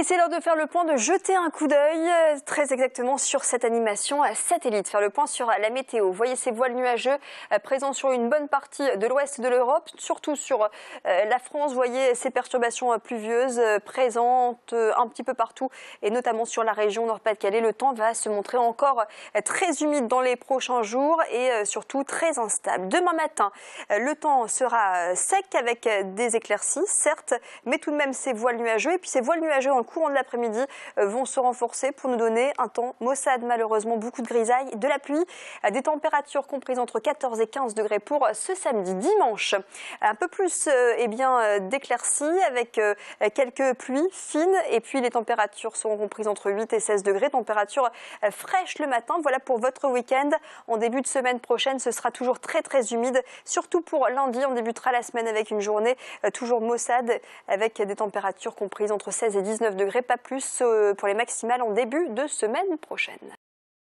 Et c'est l'heure de faire le point, de jeter un coup d'œil euh, très exactement sur cette animation satellite. Faire le point sur la météo. Voyez ces voiles nuageux euh, présents sur une bonne partie de l'ouest de l'Europe, surtout sur euh, la France. Voyez ces perturbations pluvieuses présentes un petit peu partout et notamment sur la région Nord-Pas-de-Calais. Le temps va se montrer encore très humide dans les prochains jours et surtout très instable. Demain matin, le temps sera sec avec des éclaircies, certes, mais tout de même ces voiles nuageux et puis ces voiles nuageux courant de l'après-midi euh, vont se renforcer pour nous donner un temps maussade malheureusement, beaucoup de grisailles, de la pluie, euh, des températures comprises entre 14 et 15 degrés pour euh, ce samedi. Dimanche, un peu plus eh bien d'éclaircies avec quelques pluies fines et puis les températures seront comprises entre 8 et 16 degrés, température fraîche le matin. Voilà pour votre week-end. En début de semaine prochaine, ce sera toujours très très humide, surtout pour lundi. On débutera la semaine avec une journée toujours maussade avec des températures comprises entre 16 et 19 degrés degrés, pas plus euh, pour les maximales en début de semaine prochaine.